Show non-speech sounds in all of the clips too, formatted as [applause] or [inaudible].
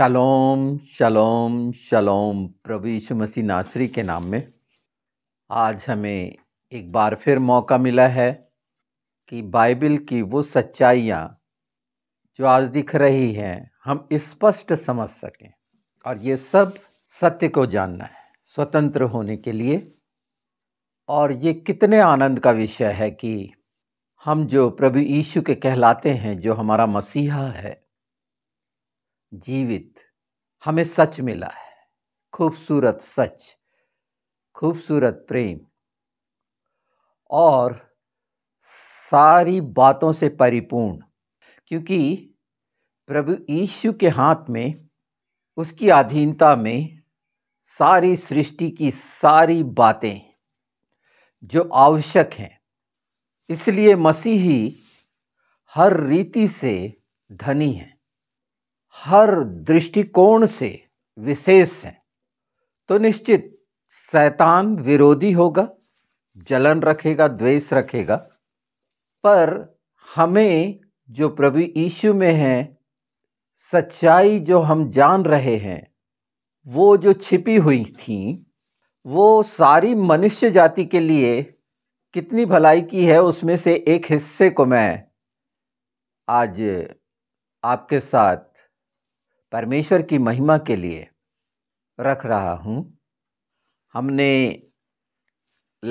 shalom shalom shalom प्रभु यीशु मसीह नासरी के नाम में आज हमें एक बार फिर मौका मिला है कि बाइबल की वो सच्चाइयाँ जो आज दिख रही हैं हम स्पष्ट समझ सकें और ये सब सत्य को जानना है स्वतंत्र होने के लिए और ये कितने आनंद का विषय है कि हम जो प्रभु यीशु के कहलाते हैं जो हमारा मसीहा है जीवित हमें सच मिला है खूबसूरत सच खूबसूरत प्रेम और सारी बातों से परिपूर्ण क्योंकि प्रभु यीशु के हाथ में उसकी अधीनता में सारी सृष्टि की सारी बातें जो आवश्यक हैं इसलिए मसीही हर रीति से धनी है हर दृष्टिकोण से विशेष हैं तो निश्चित शैतान विरोधी होगा जलन रखेगा द्वेष रखेगा पर हमें जो प्रभु यीशु में है सच्चाई जो हम जान रहे हैं वो जो छिपी हुई थी वो सारी मनुष्य जाति के लिए कितनी भलाई की है उसमें से एक हिस्से को मैं आज आपके साथ परमेश्वर की महिमा के लिए रख रहा हूँ हमने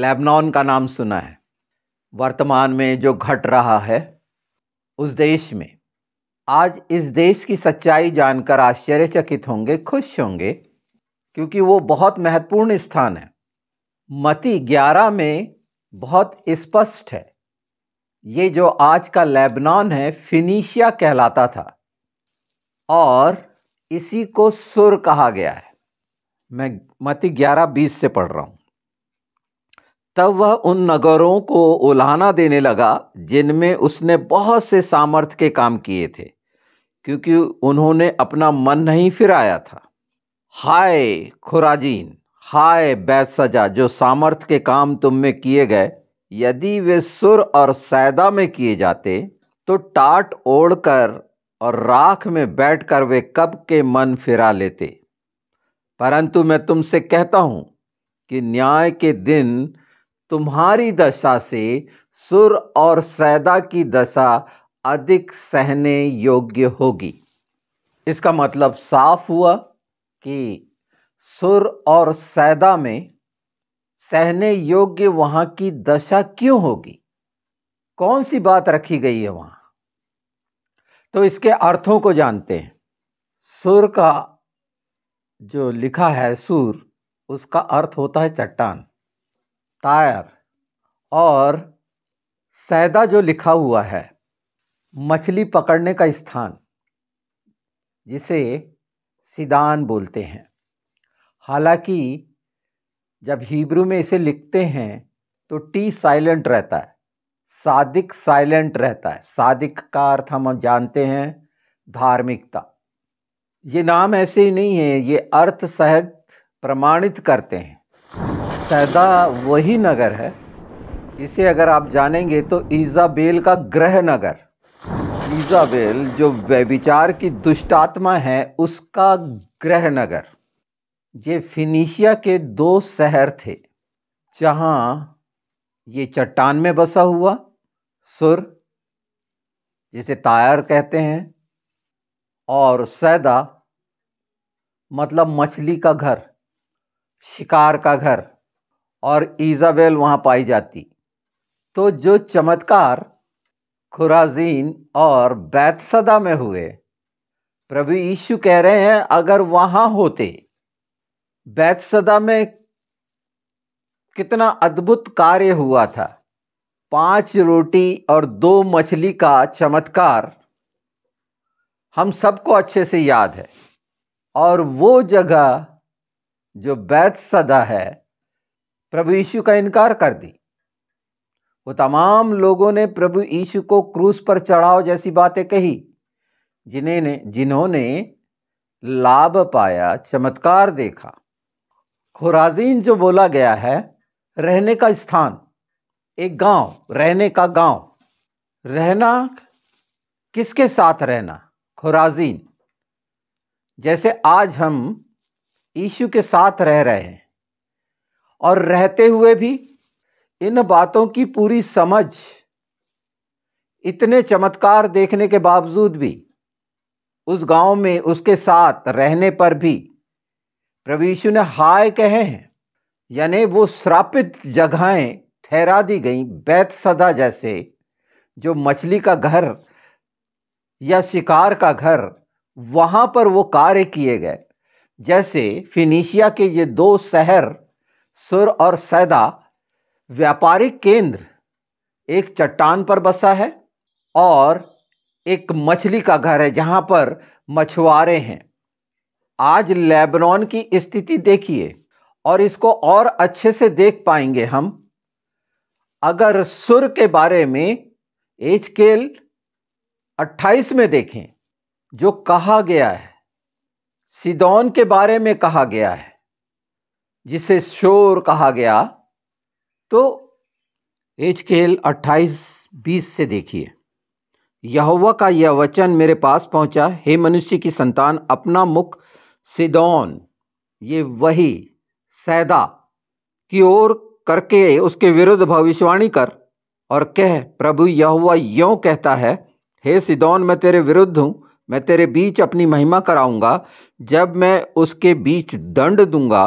लेबनान का नाम सुना है वर्तमान में जो घट रहा है उस देश में आज इस देश की सच्चाई जानकर आश्चर्यचकित होंगे खुश होंगे क्योंकि वो बहुत महत्वपूर्ण स्थान है मती ग्यारह में बहुत स्पष्ट है ये जो आज का लेबनान है फिनीशिया कहलाता था और इसी को सुर कहा गया है मैं मती ग्यारह बीस से पढ़ रहा हूँ तब वह उन नगरों को उल्हाना देने लगा जिनमें उसने बहुत से सामर्थ्य के काम किए थे क्योंकि उन्होंने अपना मन नहीं फिराया था हाय खुराजीन हाय सजा जो सामर्थ्य के काम तुम में किए गए यदि वे सुर और सैदा में किए जाते तो टाट ओढ़कर और राख में बैठकर वे कब के मन फिरा लेते परंतु मैं तुमसे कहता हूँ कि न्याय के दिन तुम्हारी दशा से सुर और सैदा की दशा अधिक सहने योग्य होगी इसका मतलब साफ हुआ कि सुर और सैदा में सहने योग्य वहाँ की दशा क्यों होगी कौन सी बात रखी गई है वहाँ तो इसके अर्थों को जानते हैं सुर का जो लिखा है सुर उसका अर्थ होता है चट्टान टायर और सैदा जो लिखा हुआ है मछली पकड़ने का स्थान जिसे सिदान बोलते हैं हालांकि जब हिब्रू में इसे लिखते हैं तो टी साइलेंट रहता है सादिक साइलेंट रहता है सादिक का अर्थ हम जानते हैं धार्मिकता ये नाम ऐसे ही नहीं है ये अर्थ सहद प्रमाणित करते हैं सहदा वही नगर है इसे अगर आप जानेंगे तो ईजाबेल का ग्रह नगर ईजाबेल जो व्यभिचार की दुष्टात्मा है उसका ग्रह नगर ये फिनीशिया के दो शहर थे जहाँ ये चट्टान में बसा हुआ सुर जिसे तायर कहते हैं और सैदा मतलब मछली का घर शिकार का घर और ईजाबेल वहाँ पाई जाती तो जो चमत्कार खुराजीन और बैतसदा में हुए प्रभु यीशु कह रहे हैं अगर वहाँ होते बैतसदा में कितना अद्भुत कार्य हुआ था पांच रोटी और दो मछली का चमत्कार हम सबको अच्छे से याद है और वो जगह जो बैत सदा है प्रभु यीशु का इनकार कर दी वो तमाम लोगों ने प्रभु यीशु को क्रूस पर चढ़ाओ जैसी बातें कही जिन्हें जिन्होंने लाभ पाया चमत्कार देखा खुराजीन जो बोला गया है रहने का स्थान एक गांव रहने का गांव रहना किसके साथ रहना खुराजीन जैसे आज हम ईशु के साथ रह रहे हैं और रहते हुए भी इन बातों की पूरी समझ इतने चमत्कार देखने के बावजूद भी उस गांव में उसके साथ रहने पर भी प्रभु यीशु ने हाय कहे हैं यानी वो श्रापित जगहें ठहरा दी गई बैत सदा जैसे जो मछली का घर या शिकार का घर वहाँ पर वो कार्य किए गए जैसे फिनीशिया के ये दो शहर सुर और सैदा व्यापारिक केंद्र एक चट्टान पर बसा है और एक मछली का घर है जहाँ पर मछुआरे हैं आज लेबनान की स्थिति देखिए और इसको और अच्छे से देख पाएंगे हम अगर सुर के बारे में एच केल अट्ठाईस में देखें जो कहा गया है सिदौन के बारे में कहा गया है जिसे शोर कहा गया तो एच केल अट्ठाईस बीस से देखिए यहोवा का यह वचन मेरे पास पहुंचा हे मनुष्य की संतान अपना मुख सिदौन ये वही सैदा की ओर करके उसके विरुद्ध भविष्यवाणी कर और कह प्रभु हुआ यों कहता है हे सिदौन मैं तेरे विरुद्ध हूँ मैं तेरे बीच अपनी महिमा कराऊंगा जब मैं उसके बीच दंड दूंगा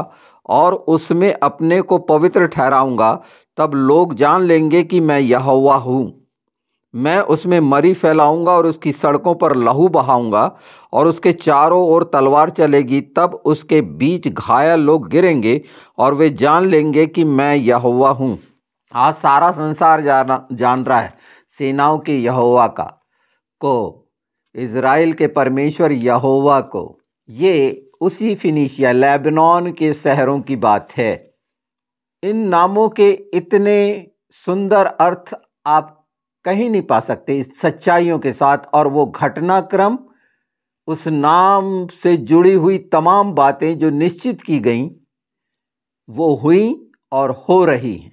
और उसमें अपने को पवित्र ठहराऊंगा तब लोग जान लेंगे कि मैं यह हुआ हूँ मैं उसमें मरी फैलाऊंगा और उसकी सड़कों पर लहू बहाऊंगा और उसके चारों ओर तलवार चलेगी तब उसके बीच घायल लोग गिरेंगे और वे जान लेंगे कि मैं यहोवा हूँ आज सारा संसार जाना जान रहा है सेनाओं के यहोवा का को इज़राइल के परमेश्वर यहोवा को ये उसी फिनिशिया लेबनान के शहरों की बात है इन नामों के इतने सुंदर अर्थ आप कहीं नहीं पा सकते इस सच्चाइयों के साथ और वो घटनाक्रम उस नाम से जुड़ी हुई तमाम बातें जो निश्चित की गई वो हुई और हो रही हैं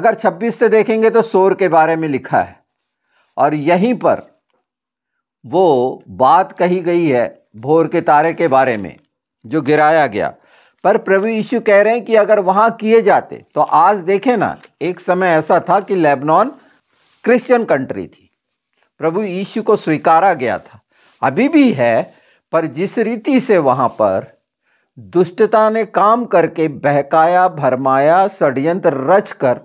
अगर 26 से देखेंगे तो शोर के बारे में लिखा है और यहीं पर वो बात कही गई है भोर के तारे के बारे में जो गिराया गया पर प्रभु यीशु कह रहे हैं कि अगर वहाँ किए जाते तो आज देखें ना एक समय ऐसा था कि लेबनान क्रिश्चियन कंट्री थी प्रभु यीशु को स्वीकारा गया था अभी भी है पर जिस रीति से वहाँ पर दुष्टता ने काम करके बहकाया भरमाया षड्यंत्र रच कर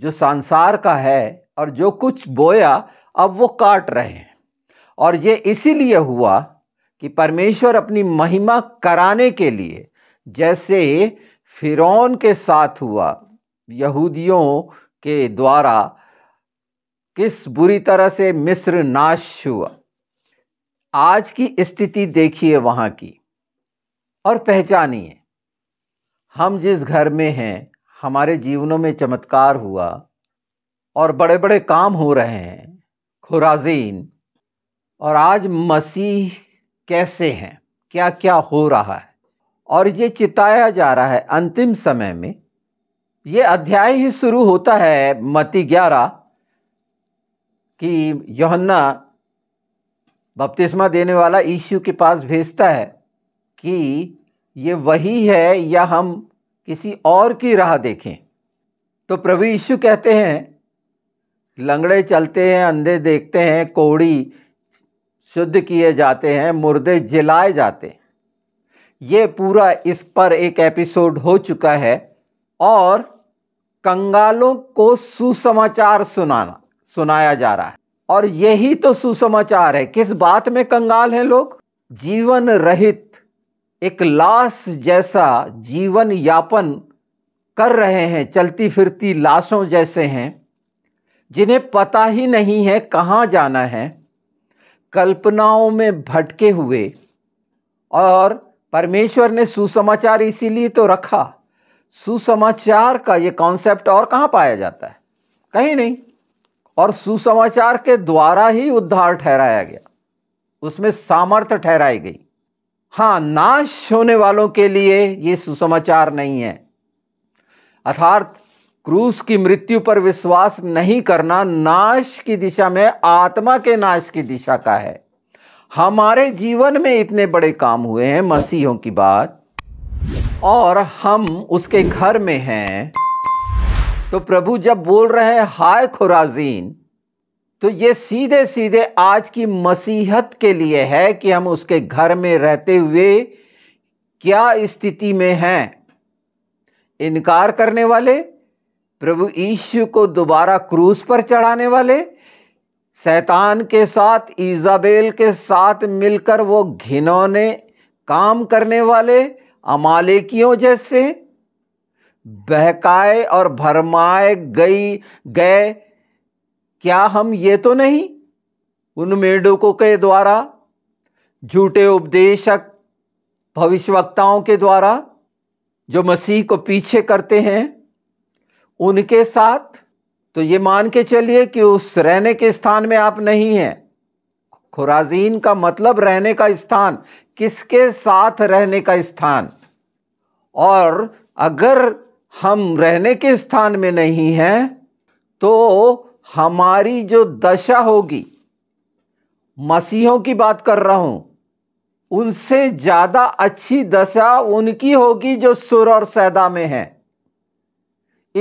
जो संसार का है और जो कुछ बोया अब वो काट रहे हैं और ये इसीलिए हुआ कि परमेश्वर अपनी महिमा कराने के लिए जैसे फिरौन के साथ हुआ यहूदियों के द्वारा किस बुरी तरह से मिस्र नाश हुआ आज की स्थिति देखिए वहाँ की और पहचानिए हम जिस घर में हैं हमारे जीवनों में चमत्कार हुआ और बड़े बड़े काम हो रहे हैं खुराजीन और आज मसीह कैसे हैं क्या क्या हो रहा है और ये चिताया जा रहा है अंतिम समय में ये अध्याय ही शुरू होता है मती ग्यारह कि योहन्ना बपतिस्मा देने वाला यीशु के पास भेजता है कि ये वही है या हम किसी और की राह देखें तो प्रभु यीशु कहते हैं लंगड़े चलते हैं अंधे देखते हैं कोड़ी शुद्ध किए जाते हैं मुर्दे जलाए जाते हैं ये पूरा इस पर एक एपिसोड हो चुका है और कंगालों को सुसमाचार सुनाना सुनाया जा रहा है और यही तो सुसमाचार है किस बात में कंगाल हैं लोग जीवन रहित एक लाश जैसा जीवन यापन कर रहे हैं चलती फिरती लाशों जैसे हैं जिन्हें पता ही नहीं है कहाँ जाना है कल्पनाओं में भटके हुए और परमेश्वर ने सुसमाचार इसीलिए तो रखा सुसमाचार का ये कॉन्सेप्ट और कहाँ पाया जाता है कहीं नहीं और सुसमाचार के द्वारा ही उद्धार ठहराया गया उसमें सामर्थ्य ठहराई गई हां नाश होने वालों के लिए यह सुसमाचार नहीं है अर्थात क्रूस की मृत्यु पर विश्वास नहीं करना नाश की दिशा में आत्मा के नाश की दिशा का है हमारे जीवन में इतने बड़े काम हुए हैं मसीहों की बात और हम उसके घर में हैं तो प्रभु जब बोल रहे हैं हाय खुराजीन तो ये सीधे सीधे आज की मसीहत के लिए है कि हम उसके घर में रहते हुए क्या स्थिति में हैं इनकार करने वाले प्रभु ईश्व को दोबारा क्रूस पर चढ़ाने वाले शैतान के साथ ईजाबेल के साथ मिलकर वो घिनौने काम करने वाले अमालेकियों जैसे बहकाए और भरमाए गई गए क्या हम ये तो नहीं उन मेढकों के द्वारा झूठे उपदेशक भविष्यवक्ताओं के द्वारा जो मसीह को पीछे करते हैं उनके साथ तो ये मान के चलिए कि उस रहने के स्थान में आप नहीं हैं खुराजीन का मतलब रहने का स्थान किसके साथ रहने का स्थान और अगर हम रहने के स्थान में नहीं हैं तो हमारी जो दशा होगी मसीहों की बात कर रहा हूं उनसे ज़्यादा अच्छी दशा उनकी होगी जो सुर और सैदा में है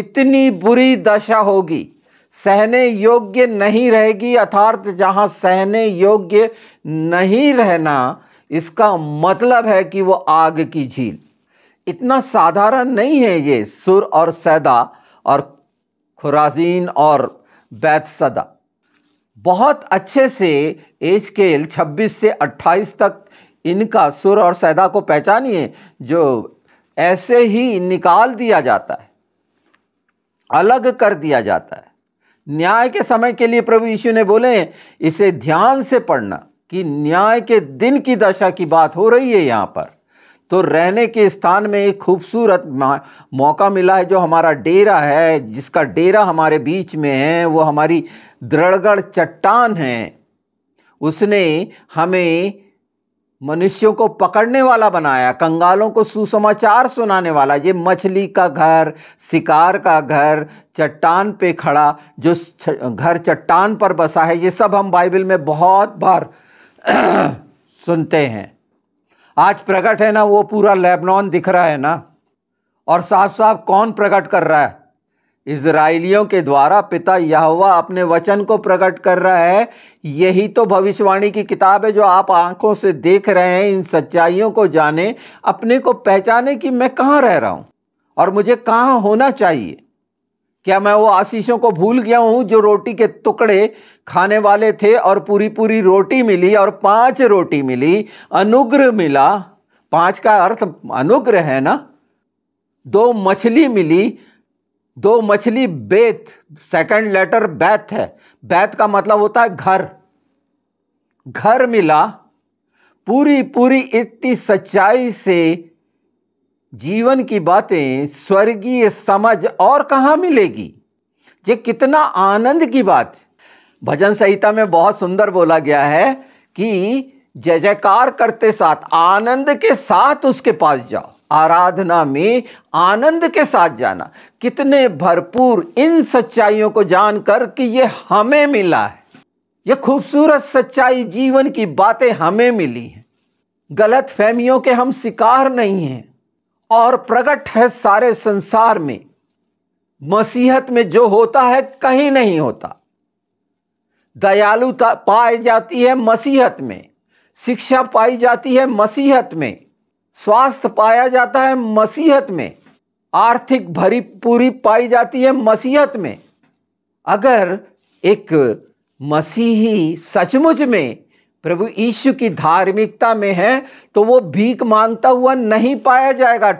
इतनी बुरी दशा होगी सहने योग्य नहीं रहेगी अर्थात जहां सहने योग्य नहीं रहना इसका मतलब है कि वो आग की झील इतना साधारण नहीं है ये सुर और सैदा और खुराजीन और बैतसदा बहुत अच्छे से एज स्केल 26 से 28 तक इनका सुर और सैदा को पहचानिए जो ऐसे ही निकाल दिया जाता है अलग कर दिया जाता है न्याय के समय के लिए प्रभु यीशु ने बोले इसे ध्यान से पढ़ना कि न्याय के दिन की दशा की बात हो रही है यहाँ पर तो रहने के स्थान में एक खूबसूरत मौका मिला है जो हमारा डेरा है जिसका डेरा हमारे बीच में है वो हमारी दृढ़गढ़ चट्टान है उसने हमें मनुष्यों को पकड़ने वाला बनाया कंगालों को सुसमाचार सुनाने वाला ये मछली का घर शिकार का घर चट्टान पे खड़ा जो घर चट्टान पर बसा है ये सब हम बाइबल में बहुत बार [clears throat] सुनते हैं आज प्रकट है ना वो पूरा लेबनॉन दिख रहा है ना और साफ साफ कौन प्रकट कर रहा है इसराइलियों के द्वारा पिता यहवा अपने वचन को प्रकट कर रहा है यही तो भविष्यवाणी की किताब है जो आप आंखों से देख रहे हैं इन सच्चाइयों को जाने अपने को पहचाने कि मैं कहाँ रह रहा हूँ और मुझे कहाँ होना चाहिए क्या मैं वो आशीषों को भूल गया हूँ जो रोटी के टुकड़े खाने वाले थे और पूरी पूरी रोटी मिली और पांच रोटी मिली अनुग्रह मिला पांच का अर्थ अनुग्रह है ना दो मछली मिली दो मछली बेत सेकंड लेटर बैथ है बैथ का मतलब होता है घर घर मिला पूरी पूरी इतनी सच्चाई से जीवन की बातें स्वर्गीय समझ और कहाँ मिलेगी ये कितना आनंद की बात भजन संहिता में बहुत सुंदर बोला गया है कि जय जयकार करते साथ आनंद के साथ उसके पास जाओ आराधना में आनंद के साथ जाना कितने भरपूर इन सच्चाइयों को जानकर कि ये हमें मिला है ये खूबसूरत सच्चाई जीवन की बातें हमें मिली हैं गलत फहमियों के हम शिकार नहीं हैं और प्रकट है सारे संसार में मसीहत में जो होता है कहीं नहीं होता दयालुता पाई जाती है मसीहत में शिक्षा पाई जाती है मसीहत में स्वास्थ्य पाया जाता है मसीहत में आर्थिक भरी पूरी पाई जाती है मसीहत में अगर एक मसीही सचमुच में प्रभु यीशु की धार्मिकता में है तो वो भीख मानता हुआ नहीं पाया जाएगा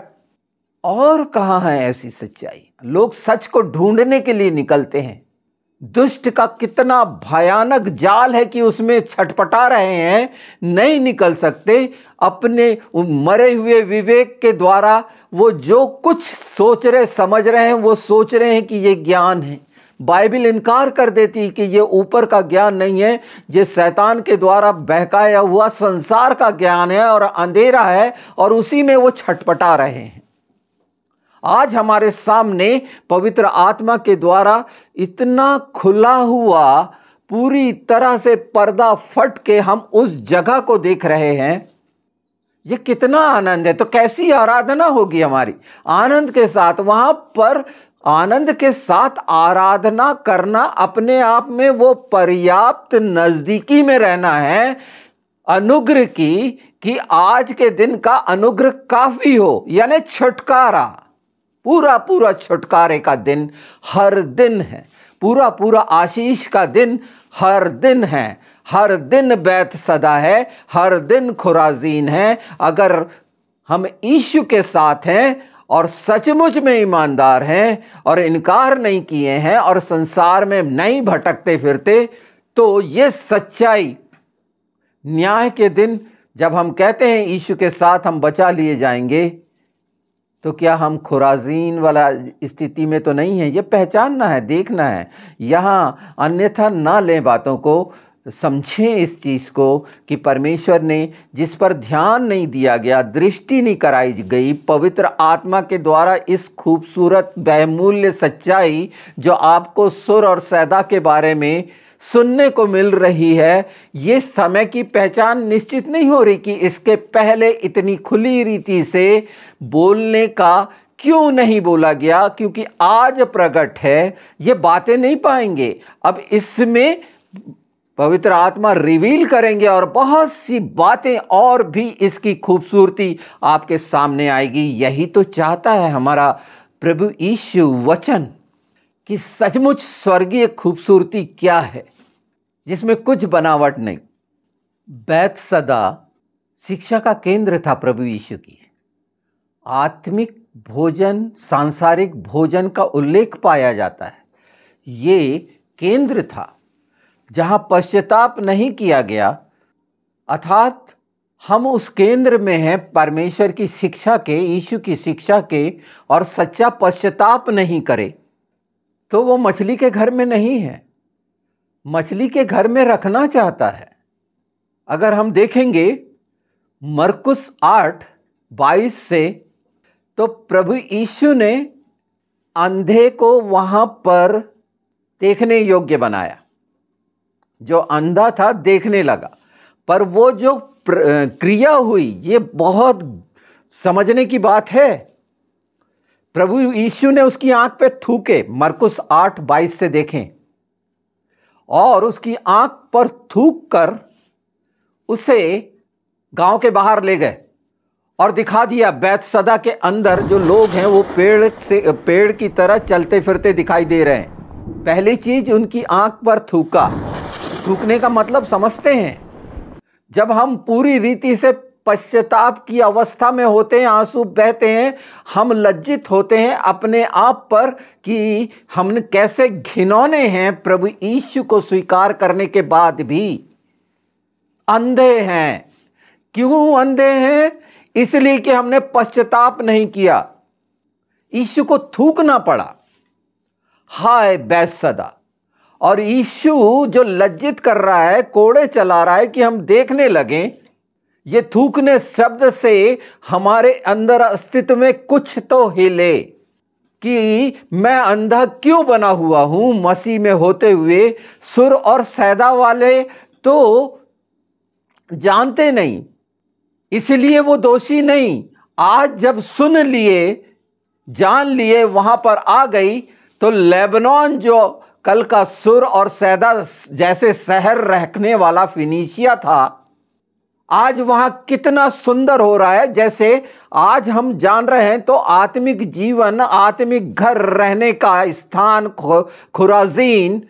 और कहाँ है ऐसी सच्चाई लोग सच को ढूंढने के लिए निकलते हैं दुष्ट का कितना भयानक जाल है कि उसमें छटपटा रहे हैं नहीं निकल सकते अपने मरे हुए विवेक के द्वारा वो जो कुछ सोच रहे समझ रहे हैं वो सोच रहे हैं कि ये ज्ञान है बाइबिल इनकार कर देती कि ये ऊपर का ज्ञान नहीं है ये शैतान के द्वारा बहकाया हुआ संसार का ज्ञान है और अंधेरा है और उसी में वो छटपटा रहे हैं आज हमारे सामने पवित्र आत्मा के द्वारा इतना खुला हुआ पूरी तरह से पर्दा फट के हम उस जगह को देख रहे हैं ये कितना आनंद है तो कैसी आराधना होगी हमारी आनंद के साथ वहां पर आनंद के साथ आराधना करना अपने आप में वो पर्याप्त नज़दीकी में रहना है अनुग्रह की कि आज के दिन का अनुग्रह काफ़ी हो यानी छुटकारा पूरा पूरा छुटकारे का दिन हर दिन है पूरा पूरा आशीष का दिन हर दिन है हर दिन बैत सदा है हर दिन खुराजीन है अगर हम ईश्व के साथ हैं और सचमुच में ईमानदार हैं और इनकार नहीं किए हैं और संसार में नहीं भटकते फिरते तो ये सच्चाई न्याय के दिन जब हम कहते हैं यीशु के साथ हम बचा लिए जाएंगे तो क्या हम खुराजीन वाला स्थिति में तो नहीं है ये पहचानना है देखना है यहाँ अन्यथा ना लें बातों को समझें इस चीज़ को कि परमेश्वर ने जिस पर ध्यान नहीं दिया गया दृष्टि नहीं कराई गई पवित्र आत्मा के द्वारा इस खूबसूरत बहमूल्य सच्चाई जो आपको सुर और सैदा के बारे में सुनने को मिल रही है ये समय की पहचान निश्चित नहीं हो रही कि इसके पहले इतनी खुली रीति से बोलने का क्यों नहीं बोला गया क्योंकि आज प्रकट है ये बातें नहीं पाएंगे अब इसमें पवित्र आत्मा रिवील करेंगे और बहुत सी बातें और भी इसकी खूबसूरती आपके सामने आएगी यही तो चाहता है हमारा प्रभु ईश्व वचन कि सचमुच स्वर्गीय खूबसूरती क्या है जिसमें कुछ बनावट नहीं बैत सदा शिक्षा का केंद्र था प्रभु यीशु की आत्मिक भोजन सांसारिक भोजन का उल्लेख पाया जाता है ये केंद्र था जहाँ पश्चाताप नहीं किया गया अर्थात हम उस केंद्र में हैं परमेश्वर की शिक्षा के यीशु की शिक्षा के और सच्चा पश्चाताप नहीं करे तो वो मछली के घर में नहीं है मछली के घर में रखना चाहता है अगर हम देखेंगे मरकुस आठ बाईस से तो प्रभु यीशु ने अंधे को वहाँ पर देखने योग्य बनाया जो अंधा था देखने लगा पर वो जो क्रिया हुई ये बहुत समझने की बात है प्रभु यीशु ने उसकी आंख पे थूके मरकुस आठ बाईस से देखें और उसकी आंख पर थूक कर उसे गांव के बाहर ले गए और दिखा दिया बैतसदा के अंदर जो लोग हैं वो पेड़ से पेड़ की तरह चलते फिरते दिखाई दे रहे हैं पहली चीज उनकी आंख पर थूका रुकने का मतलब समझते हैं जब हम पूरी रीति से पश्चाताप की अवस्था में होते हैं आंसू बहते हैं हम लज्जित होते हैं अपने आप पर कि हमने कैसे घिनौने हैं प्रभु ईश्व को स्वीकार करने के बाद भी अंधे हैं क्यों अंधे हैं इसलिए कि हमने पश्चाताप नहीं किया ईश्व को थूकना पड़ा हाय बैसदा और यीशु जो लज्जित कर रहा है कोड़े चला रहा है कि हम देखने लगें ये थूकने शब्द से हमारे अंदर अस्तित्व में कुछ तो हिले कि मैं अंधा क्यों बना हुआ हूँ मसीह में होते हुए सुर और सैदा वाले तो जानते नहीं इसलिए वो दोषी नहीं आज जब सुन लिए जान लिए वहाँ पर आ गई तो लेबनान जो कल का सुर और सैदा जैसे शहर रहने वाला फिनीशिया था आज वहाँ कितना सुंदर हो रहा है जैसे आज हम जान रहे हैं तो आत्मिक जीवन आत्मिक घर रहने का स्थान खुराजीन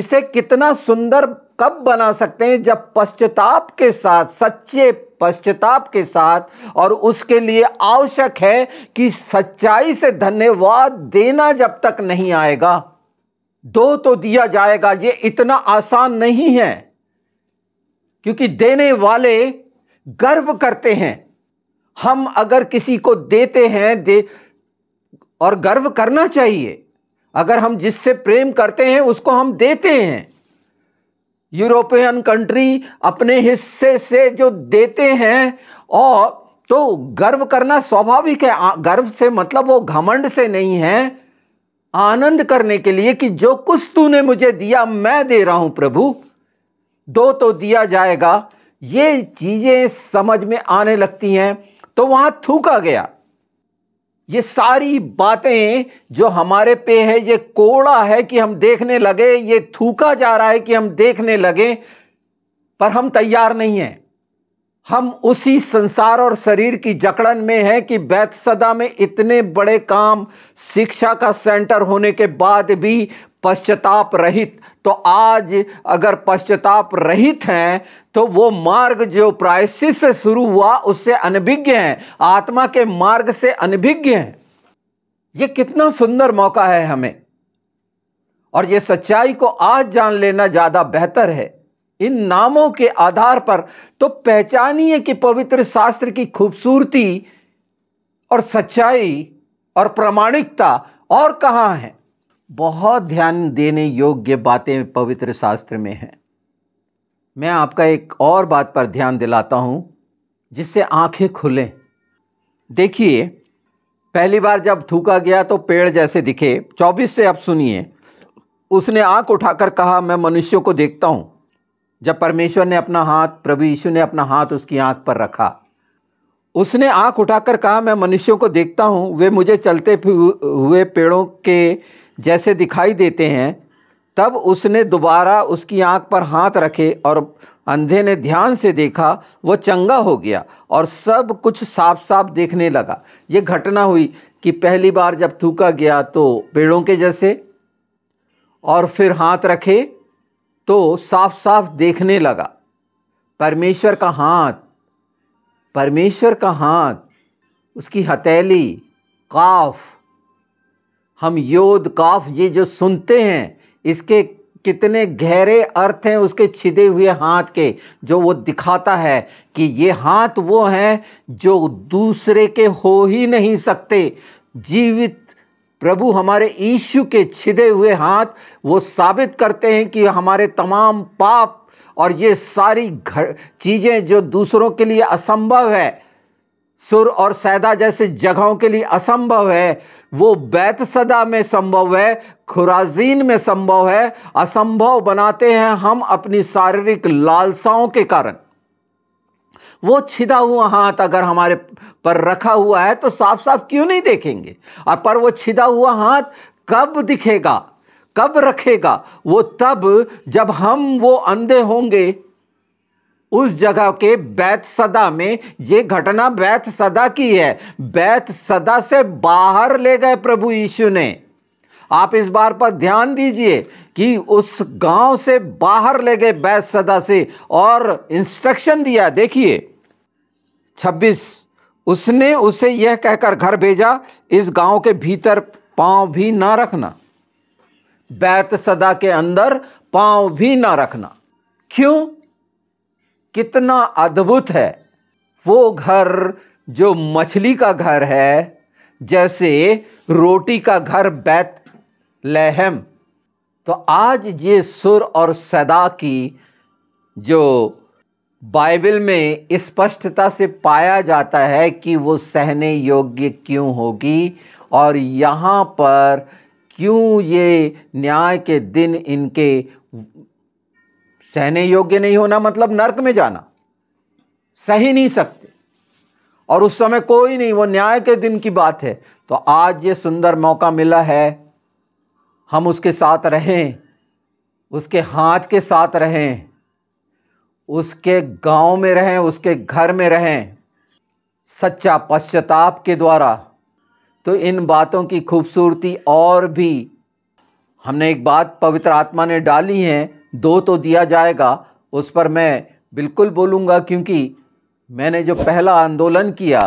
इसे कितना सुंदर कब बना सकते हैं जब पश्चाताप के साथ सच्चे पश्चाताप के साथ और उसके लिए आवश्यक है कि सच्चाई से धन्यवाद देना जब तक नहीं आएगा दो तो दिया जाएगा ये इतना आसान नहीं है क्योंकि देने वाले गर्व करते हैं हम अगर किसी को देते हैं दे और गर्व करना चाहिए अगर हम जिससे प्रेम करते हैं उसको हम देते हैं यूरोपियन कंट्री अपने हिस्से से जो देते हैं और तो गर्व करना स्वाभाविक है गर्व से मतलब वो घमंड से नहीं है आनंद करने के लिए कि जो कुछ तूने मुझे दिया मैं दे रहा हूं प्रभु दो तो दिया जाएगा ये चीजें समझ में आने लगती हैं तो वहां थूका गया ये सारी बातें जो हमारे पे है ये कोड़ा है कि हम देखने लगे ये थूका जा रहा है कि हम देखने लगे पर हम तैयार नहीं हैं हम उसी संसार और शरीर की जकड़न में हैं कि बैतसदा में इतने बड़े काम शिक्षा का सेंटर होने के बाद भी पश्चाताप रहित तो आज अगर पश्चाताप रहित हैं तो वो मार्ग जो प्रायश्चित से शुरू हुआ उससे अनभिज्ञ हैं आत्मा के मार्ग से अनभिज्ञ हैं ये कितना सुंदर मौका है हमें और ये सच्चाई को आज जान लेना ज़्यादा बेहतर है इन नामों के आधार पर तो पहचानिए कि पवित्र शास्त्र की खूबसूरती और सच्चाई और प्रामाणिकता और कहाँ है बहुत ध्यान देने योग्य बातें पवित्र शास्त्र में हैं मैं आपका एक और बात पर ध्यान दिलाता हूँ जिससे आंखें खुलें देखिए पहली बार जब थूका गया तो पेड़ जैसे दिखे चौबीस से आप सुनिए उसने आंख उठाकर कहा मैं मनुष्यों को देखता हूँ जब परमेश्वर ने अपना हाथ प्रभु यीशु ने अपना हाथ उसकी आंख पर रखा उसने आंख उठाकर कहा मैं मनुष्यों को देखता हूँ वे मुझे चलते हुए पेड़ों के जैसे दिखाई देते हैं तब उसने दोबारा उसकी आंख पर हाथ रखे और अंधे ने ध्यान से देखा वो चंगा हो गया और सब कुछ साफ साफ देखने लगा ये घटना हुई कि पहली बार जब थूका गया तो पेड़ों के जैसे और फिर हाथ रखे तो साफ साफ देखने लगा परमेश्वर का हाथ परमेश्वर का हाथ उसकी हथेली काफ हम योद काफ ये जो सुनते हैं इसके कितने गहरे अर्थ हैं उसके छिदे हुए हाथ के जो वो दिखाता है कि ये हाथ वो हैं जो दूसरे के हो ही नहीं सकते जीवित प्रभु हमारे ईशु के छिदे हुए हाथ वो साबित करते हैं कि हमारे तमाम पाप और ये सारी चीज़ें जो दूसरों के लिए असंभव है सुर और सैदा जैसे जगहों के लिए असंभव है वो बैतसदा में संभव है खुराजीन में संभव है असंभव बनाते हैं हम अपनी शारीरिक लालसाओं के कारण वो छिदा हुआ हाथ अगर हमारे पर रखा हुआ है तो साफ साफ क्यों नहीं देखेंगे और पर वो छिदा हुआ हाथ कब दिखेगा कब रखेगा वो तब जब हम वो अंधे होंगे उस जगह के बैत सदा में ये घटना बैत सदा की है बैत सदा से बाहर ले गए प्रभु यीशु ने आप इस बार पर ध्यान दीजिए कि उस गांव से बाहर ले गए बैस सदा से और इंस्ट्रक्शन दिया देखिए 26 उसने उसे यह कहकर घर भेजा इस गांव के भीतर पांव भी ना रखना बैत सदा के अंदर पांव भी ना रखना क्यों कितना अद्भुत है वो घर जो मछली का घर है जैसे रोटी का घर बैत लहम तो आज ये सुर और सदा की जो बाइबल में स्पष्टता से पाया जाता है कि वो सहने योग्य क्यों होगी और यहाँ पर क्यों ये न्याय के दिन इनके सहने योग्य नहीं होना मतलब नरक में जाना सही नहीं सकते और उस समय कोई नहीं वो न्याय के दिन की बात है तो आज ये सुंदर मौका मिला है हम उसके साथ रहें उसके हाथ के साथ रहें उसके गांव में रहें उसके घर में रहें सच्चा पश्चाताप के द्वारा तो इन बातों की खूबसूरती और भी हमने एक बात पवित्र आत्मा ने डाली है दो तो दिया जाएगा उस पर मैं बिल्कुल बोलूँगा क्योंकि मैंने जो पहला आंदोलन किया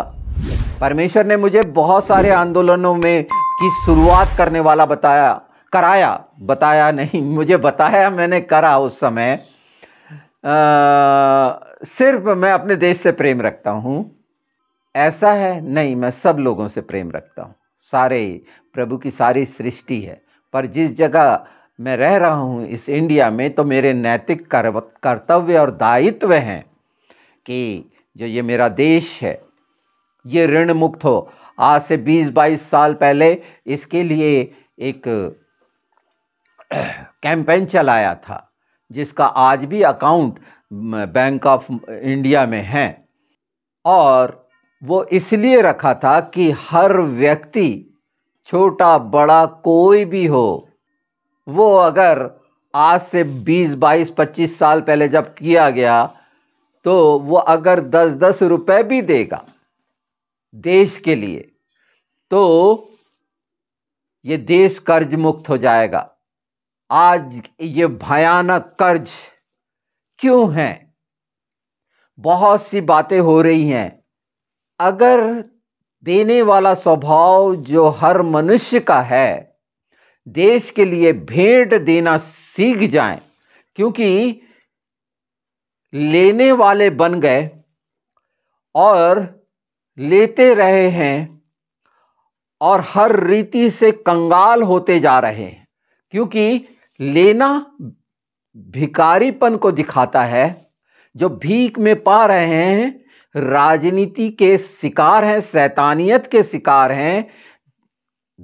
परमेश्वर ने मुझे बहुत सारे आंदोलनों में की शुरुआत करने वाला बताया कराया बताया नहीं मुझे बताया मैंने करा उस समय आ, सिर्फ मैं अपने देश से प्रेम रखता हूँ ऐसा है नहीं मैं सब लोगों से प्रेम रखता हूँ सारे प्रभु की सारी सृष्टि है पर जिस जगह मैं रह रहा हूँ इस इंडिया में तो मेरे नैतिक कर्तव्य और दायित्व हैं कि जो ये मेरा देश है ये ऋण मुक्त हो आज से 20-22 साल पहले इसके लिए एक कैंपेन चलाया था जिसका आज भी अकाउंट बैंक ऑफ इंडिया में है और वो इसलिए रखा था कि हर व्यक्ति छोटा बड़ा कोई भी हो वो अगर आज से 20 22 25 साल पहले जब किया गया तो वो अगर 10 10 रुपए भी देगा देश के लिए तो ये देश कर्ज मुक्त हो जाएगा आज ये भयानक कर्ज क्यों है बहुत सी बातें हो रही हैं अगर देने वाला स्वभाव जो हर मनुष्य का है देश के लिए भेंट देना सीख जाए क्योंकि लेने वाले बन गए और लेते रहे हैं और हर रीति से कंगाल होते जा रहे हैं क्योंकि लेना भिकारीपन को दिखाता है जो भीख में पा रहे हैं राजनीति के शिकार हैं सैतानियत के शिकार हैं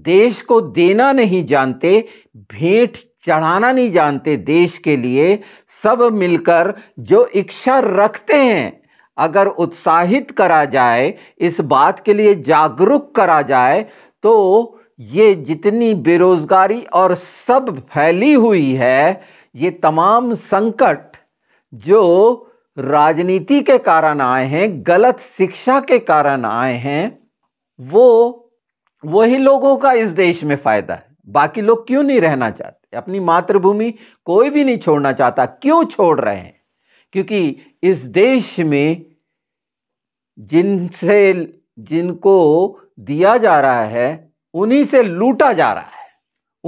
देश को देना नहीं जानते भेंट चढ़ाना नहीं जानते देश के लिए सब मिलकर जो इच्छा रखते हैं अगर उत्साहित करा जाए इस बात के लिए जागरूक करा जाए तो ये जितनी बेरोज़गारी और सब फैली हुई है ये तमाम संकट जो राजनीति के कारण आए हैं गलत शिक्षा के कारण आए हैं वो वही लोगों का इस देश में फ़ायदा है बाकी लोग क्यों नहीं रहना चाहते अपनी मातृभूमि कोई भी नहीं छोड़ना चाहता क्यों छोड़ रहे हैं क्योंकि इस देश में जिनसे जिनको दिया जा रहा है उन्हीं से लूटा जा रहा है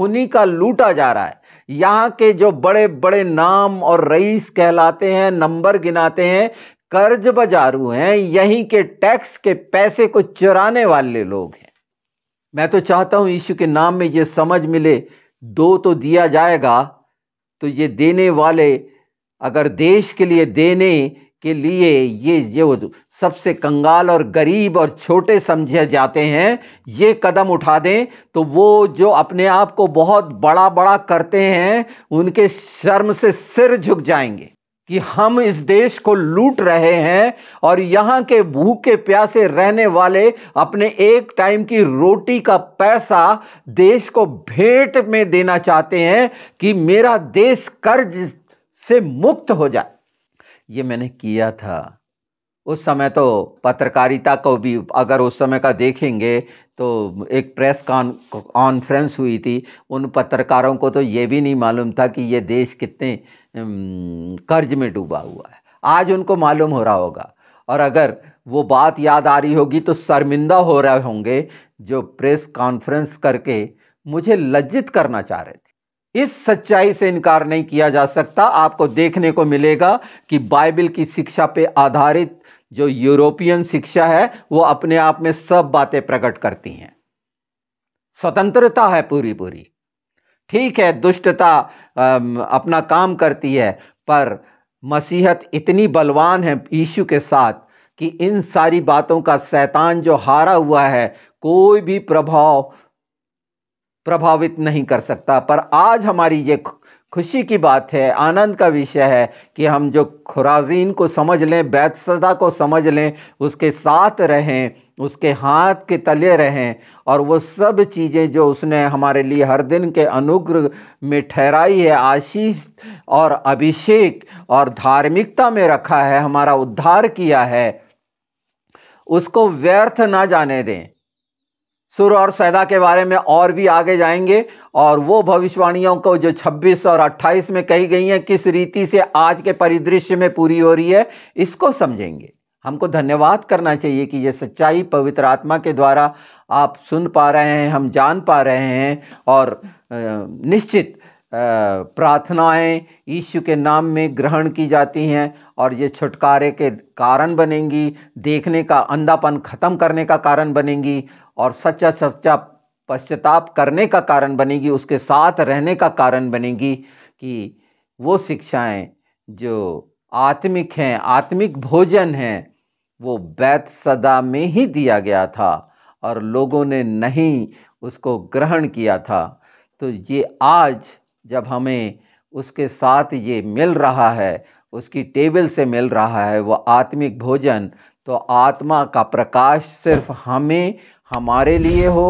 उन्हीं का लूटा जा रहा है यहाँ के जो बड़े बड़े नाम और रईस कहलाते हैं नंबर गिनाते हैं कर्ज बजारू हैं यहीं के टैक्स के पैसे को चुराने वाले लोग हैं मैं तो चाहता हूँ यीशु के नाम में ये समझ मिले दो तो दिया जाएगा तो ये देने वाले अगर देश के लिए देने के लिए ये जो सबसे कंगाल और गरीब और छोटे समझे जाते हैं ये कदम उठा दें तो वो जो अपने आप को बहुत बड़ा बड़ा करते हैं उनके शर्म से सिर झुक जाएंगे कि हम इस देश को लूट रहे हैं और यहाँ के भूखे प्यासे रहने वाले अपने एक टाइम की रोटी का पैसा देश को भेंट में देना चाहते हैं कि मेरा देश कर्ज से मुक्त हो जाए ये मैंने किया था उस समय तो पत्रकारिता को भी अगर उस समय का देखेंगे तो एक प्रेस कॉन्फ्रेंस हुई थी उन पत्रकारों को तो ये भी नहीं मालूम था कि ये देश कितने कर्ज में डूबा हुआ है आज उनको मालूम हो रहा होगा और अगर वो बात याद आ रही होगी तो शर्मिंदा हो रहे होंगे जो प्रेस कॉन्फ्रेंस करके मुझे लज्जित करना चाह रहे थे इस सच्चाई से इनकार नहीं किया जा सकता आपको देखने को मिलेगा कि बाइबल की शिक्षा पे आधारित जो यूरोपियन शिक्षा है वो अपने आप में सब बातें प्रकट करती हैं स्वतंत्रता है पूरी पूरी ठीक है दुष्टता अपना काम करती है पर मसीहत इतनी बलवान है यीशु के साथ कि इन सारी बातों का शैतान जो हारा हुआ है कोई भी प्रभाव प्रभावित नहीं कर सकता पर आज हमारी ये खुशी की बात है आनंद का विषय है कि हम जो खुराजीन को समझ लें बैतसदा को समझ लें उसके साथ रहें उसके हाथ के तले रहें और वो सब चीज़ें जो उसने हमारे लिए हर दिन के अनुग्रह में ठहराई है आशीष और अभिषेक और धार्मिकता में रखा है हमारा उद्धार किया है उसको व्यर्थ ना जाने दें सुर और सैदा के बारे में और भी आगे जाएंगे और वो भविष्यवाणियों को जो 26 और 28 में कही गई हैं किस रीति से आज के परिदृश्य में पूरी हो रही है इसको समझेंगे हमको धन्यवाद करना चाहिए कि ये सच्चाई पवित्र आत्मा के द्वारा आप सुन पा रहे हैं हम जान पा रहे हैं और निश्चित प्रार्थनाएं यीशु के नाम में ग्रहण की जाती हैं और ये छुटकारे के कारण बनेंगी देखने का अंधापन ख़त्म करने का कारण बनेंगी और सच्चा सच्चा पश्चाताप करने का कारण बनेगी उसके साथ रहने का कारण बनेगी कि वो शिक्षाएं जो आत्मिक हैं आत्मिक भोजन हैं वो बैत सदा में ही दिया गया था और लोगों ने नहीं उसको ग्रहण किया था तो ये आज जब हमें उसके साथ ये मिल रहा है उसकी टेबल से मिल रहा है वो आत्मिक भोजन तो आत्मा का प्रकाश सिर्फ हमें हमारे लिए हो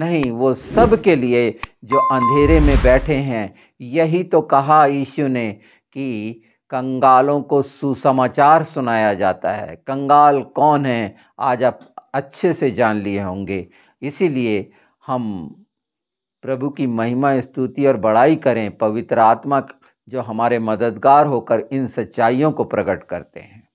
नहीं वो सब के लिए जो अंधेरे में बैठे हैं यही तो कहा यीशु ने कि कंगालों को सुसमाचार सुनाया जाता है कंगाल कौन है आज आप अच्छे से जान लिए होंगे इसीलिए हम प्रभु की महिमा स्तुति और बड़ाई करें पवित्र आत्मा जो हमारे मददगार होकर इन सच्चाइयों को प्रकट करते हैं